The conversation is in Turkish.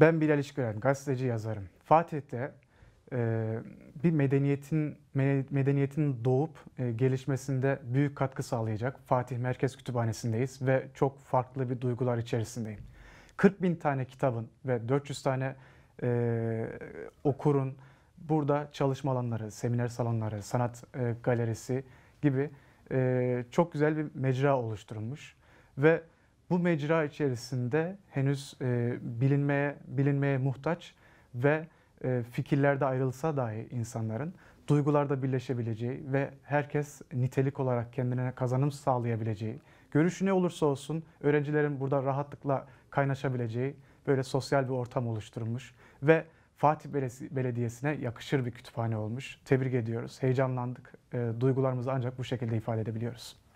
Ben Bilal İşgören, gazeteci yazarım. Fatih'te e, bir medeniyetin medeniyetin doğup e, gelişmesinde büyük katkı sağlayacak Fatih Merkez Kütüphanesi'ndeyiz ve çok farklı bir duygular içerisindeyim. 40 bin tane kitabın ve 400 tane e, okurun burada çalışma alanları, seminer salonları, sanat e, galerisi gibi e, çok güzel bir mecra oluşturulmuş ve bu mecra içerisinde henüz e, bilinmeye bilinmeye muhtaç ve e, fikirlerde ayrılsa dahi insanların duygularda birleşebileceği ve herkes nitelik olarak kendine kazanım sağlayabileceği, görüşü ne olursa olsun öğrencilerin burada rahatlıkla kaynaşabileceği böyle sosyal bir ortam oluşturulmuş ve Fatih Belediyesi'ne yakışır bir kütüphane olmuş. Tebrik ediyoruz, heyecanlandık. E, duygularımızı ancak bu şekilde ifade edebiliyoruz.